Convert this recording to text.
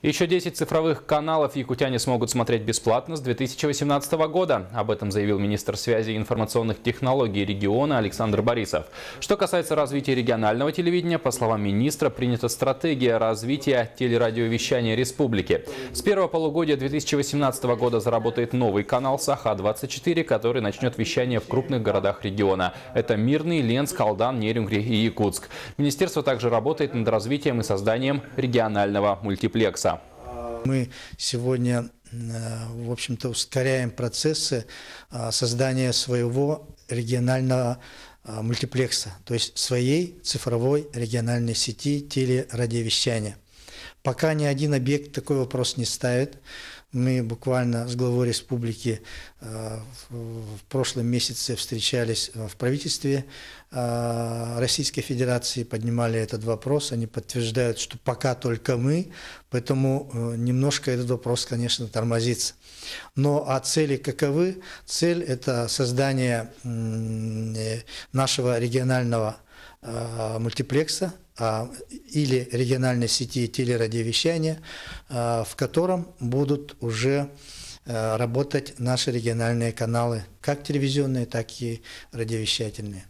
Еще 10 цифровых каналов якутяне смогут смотреть бесплатно с 2018 года. Об этом заявил министр связи и информационных технологий региона Александр Борисов. Что касается развития регионального телевидения, по словам министра, принята стратегия развития телерадиовещания республики. С первого полугодия 2018 года заработает новый канал Саха-24, который начнет вещание в крупных городах региона. Это Мирный, Ленск, Алдан, Нерюнгри и Якутск. Министерство также работает над развитием и созданием регионального мультиплекса. Мы сегодня, э, в общем-то, ускоряем процессы а, создания своего регионального а, мультиплекса, то есть своей цифровой региональной сети телерадиовещания. Пока ни один объект такой вопрос не ставит. Мы буквально с главой республики э, в прошлом месяце встречались э, в правительстве э, Российской Федерации, поднимали этот вопрос. Они подтверждают, что пока только мы, поэтому немножко этот вопрос, конечно, тормозится. Но а цели каковы? Цель – это создание нашего регионального мультиплекса – а, или региональной сети телерадиовещания, а, в котором будут уже а, работать наши региональные каналы, как телевизионные, так и радиовещательные.